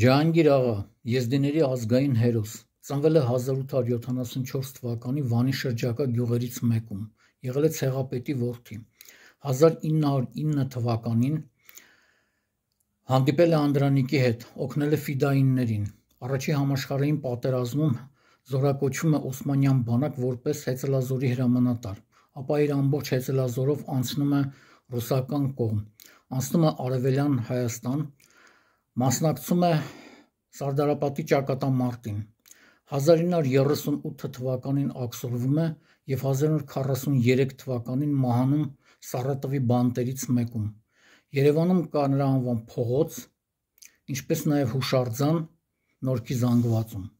Ջահանգիր աղա, եզդիների ազգային հերոս։ Ծնվել է 1874 թվականի Վանի շրջակա գյուղերից մեկում։ Եղել է ցեղապետի որդի։ 1909 թվականին հանդիպել է Անդրանիկի հետ, օգնել է ֆիդայիններին։ Առաջի համաշխարհային պատերազմում զորակոչվում է Օսմանյան բանակ որպես Հեծելազորի հրամանատար, ապա իր ամբողջ Հեծելազորով անցնում է ռուսական կողմ։ Անցնում է Արևելյան Հայաստան, Մասնակցում է Սարդարապետի ճակատան մարտին։ 1938 թվականին ակսորվում է եւ 1943 թվականին մահանում Սարատովի բանտերից մեկում։ Երևանում կա նրա անվան փողոց, ինչպես նաեւ հուշարձան Նորքի զանգվածում։